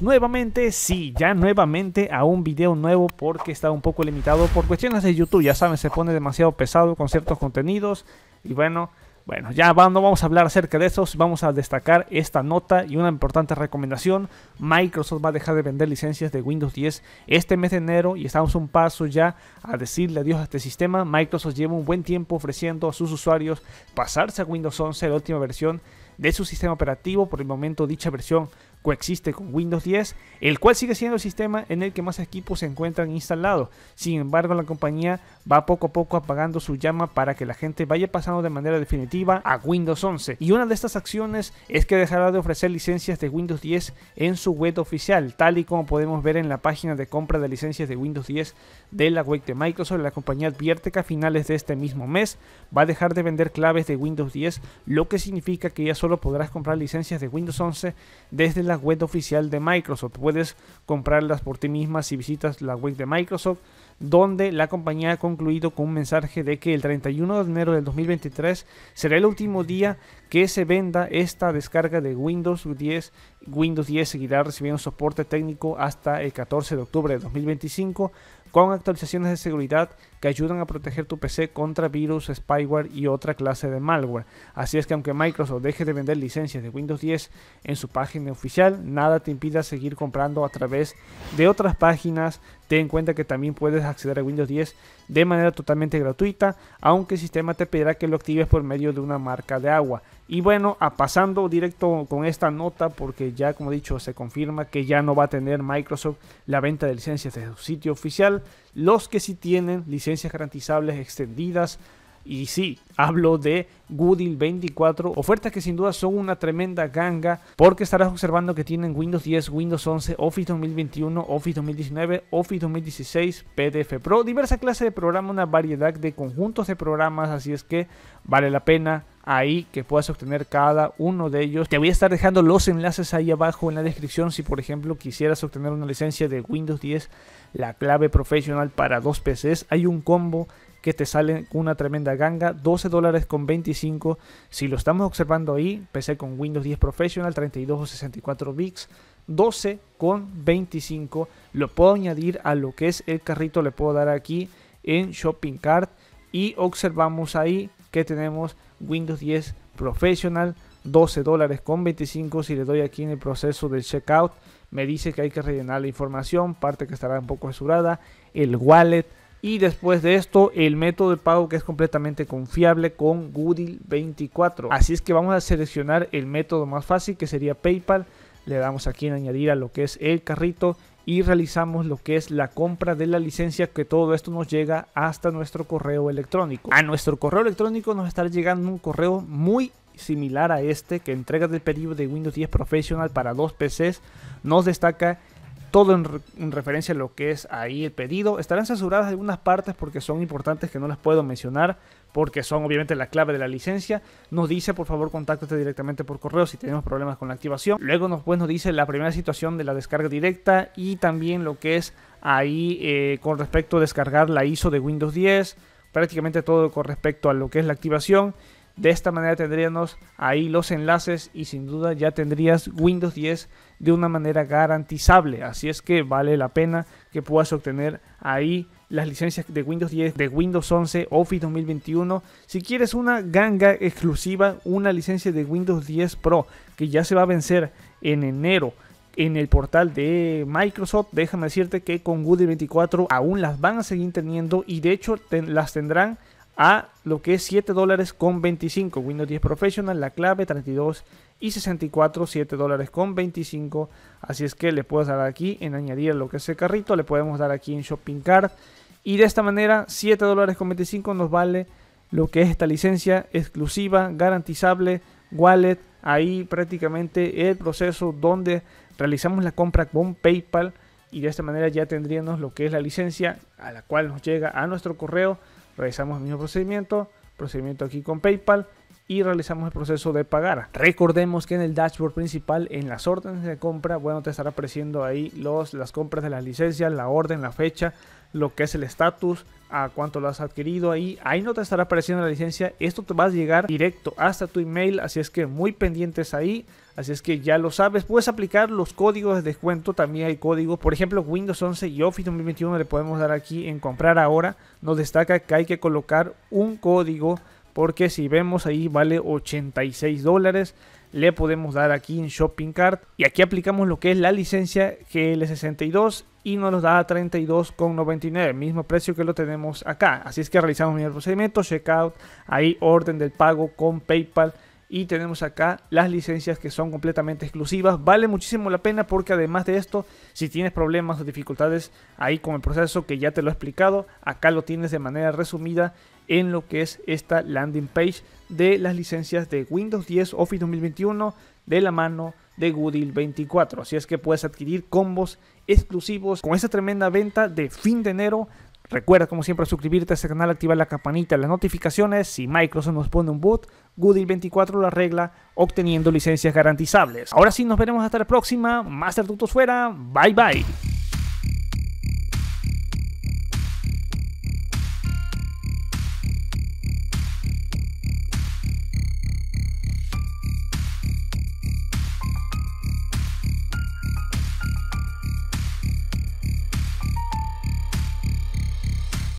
nuevamente, sí, ya nuevamente a un video nuevo porque está un poco limitado por cuestiones de YouTube, ya saben, se pone demasiado pesado con ciertos contenidos y bueno, bueno, ya vamos a hablar acerca de esos, vamos a destacar esta nota y una importante recomendación. Microsoft va a dejar de vender licencias de Windows 10 este mes de enero y estamos un paso ya a decirle adiós a este sistema. Microsoft lleva un buen tiempo ofreciendo a sus usuarios pasarse a Windows 11, la última versión, de su sistema operativo. Por el momento dicha versión coexiste con Windows 10, el cual sigue siendo el sistema en el que más equipos se encuentran instalados. Sin embargo, la compañía va poco a poco apagando su llama para que la gente vaya pasando de manera definitiva a Windows 11. Y una de estas acciones es que dejará de ofrecer licencias de Windows 10 en su web oficial, tal y como podemos ver en la página de compra de licencias de Windows 10 de la web de Microsoft. La compañía advierte que a finales de este mismo mes va a dejar de vender claves de Windows 10, lo que significa que ya solo podrás comprar licencias de Windows 11 desde la web oficial de Microsoft. Puedes comprarlas por ti misma si visitas la web de Microsoft donde la compañía ha concluido con un mensaje de que el 31 de enero del 2023 será el último día que se venda esta descarga de Windows 10. Windows 10 seguirá recibiendo soporte técnico hasta el 14 de octubre de 2025 con actualizaciones de seguridad que ayudan a proteger tu PC contra virus, spyware y otra clase de malware. Así es que aunque Microsoft deje de vender licencias de Windows 10 en su página oficial, nada te impida seguir comprando a través de otras páginas Ten en cuenta que también puedes acceder a Windows 10 de manera totalmente gratuita, aunque el sistema te pedirá que lo actives por medio de una marca de agua. Y bueno, a ah, pasando directo con esta nota, porque ya como dicho se confirma que ya no va a tener Microsoft la venta de licencias de su sitio oficial. Los que sí tienen licencias garantizables extendidas y sí, hablo de Goodil 24, ofertas que sin duda son una tremenda ganga porque estarás observando que tienen Windows 10, Windows 11, Office 2021, Office 2019, Office 2016, PDF Pro, diversa clase de programas, una variedad de conjuntos de programas, así es que vale la pena ahí que puedas obtener cada uno de ellos. Te voy a estar dejando los enlaces ahí abajo en la descripción si por ejemplo quisieras obtener una licencia de Windows 10, la clave profesional para dos PCs, hay un combo que te salen una tremenda ganga, 12 dólares con 25. Si lo estamos observando ahí, PC con Windows 10 Professional, 32 o 64 bits, 12 con 25. Lo puedo añadir a lo que es el carrito, le puedo dar aquí en Shopping Cart y observamos ahí que tenemos Windows 10 Professional, 12 dólares con 25. Si le doy aquí en el proceso del checkout, me dice que hay que rellenar la información, parte que estará un poco asurada, el wallet y después de esto, el método de pago que es completamente confiable con Goodil 24. Así es que vamos a seleccionar el método más fácil que sería PayPal. Le damos aquí en añadir a lo que es el carrito y realizamos lo que es la compra de la licencia que todo esto nos llega hasta nuestro correo electrónico. A nuestro correo electrónico nos está llegando un correo muy similar a este que entrega del pedido de Windows 10 Professional para dos PCs. Nos destaca todo en, referencia a lo que es ahí el pedido. Estarán censuradas algunas partes porque son importantes que no las puedo mencionar, porque son obviamente la clave de la licencia. Nos dice, por favor, contáctate directamente por correo si tenemos problemas con la activación. Luego nos, pues, dice la primera situación de la descarga directa y también lo que es ahí eh, con respecto a descargar la ISO de Windows 10, prácticamente todo con respecto a lo que es la activación. De esta manera tendríamos ahí los enlaces y sin duda ya tendrías Windows 10 de una manera garantizable. Así es que vale la pena que puedas obtener ahí las licencias de Windows 10, de Windows 11, Office 2021. Si quieres una ganga exclusiva, una licencia de Windows 10 Pro que ya se va a vencer en enero en el portal de Microsoft, déjame decirte que con Goody 24 aún las van a seguir teniendo y de hecho las tendrán a lo que es 7 dólares con 25. Windows 10 Professional, la clave 32 y 64, 7 dólares con 25. Así es que le puedes dar aquí en añadir lo que es el carrito, le podemos dar aquí en Shopping Cart Y de esta manera, 7 dólares con 25 nos vale lo que es esta licencia exclusiva, garantizable, wallet. Ahí prácticamente el proceso donde realizamos la compra con PayPal. Y de esta manera ya tendríamos lo que es la licencia a la cual nos llega a nuestro correo Realizamos el mismo procedimiento, procedimiento aquí con PayPal, y realizamos el proceso de pagar. Recordemos que en el dashboard principal, en las órdenes de compra, bueno, te estará apareciendo ahí los, las compras de las licencias, la orden, la fecha, lo que es el estatus, a cuánto lo has adquirido ahí. Ahí no te estará apareciendo la licencia. Esto te va a llegar directo hasta tu email, así es que muy pendientes ahí. Así es que ya lo sabes, puedes aplicar los códigos de descuento, también hay códigos. Por ejemplo, Windows 11 y Office 2021 le podemos dar aquí en comprar ahora. Nos destaca que hay que colocar un código porque si vemos ahí vale 86 dólares. Le podemos dar aquí en Shopping Cart. Y aquí aplicamos lo que es la licencia GL62 y nos da a 32,99. Mismo precio que lo tenemos acá. Así es que realizamos el procedimiento. Checkout. Ahí orden del pago con PayPal y tenemos acá las licencias que son completamente exclusivas. Vale muchísimo la pena porque además de esto, si tienes problemas o dificultades ahí con el proceso que ya te lo he explicado, acá lo tienes de manera resumida en lo que es esta landing page de las licencias de Windows 10 Office 2021 de la mano de Google 24. Así es que puedes adquirir combos exclusivos con esta tremenda venta de fin de enero. Recuerda, como siempre, suscribirte a este canal, activar la campanita, las notificaciones. Si Microsoft nos pone un boot, Goodil 24 lo arregla obteniendo licencias garantizables. Ahora sí, nos veremos hasta la próxima. Master Tutos fuera. Bye bye.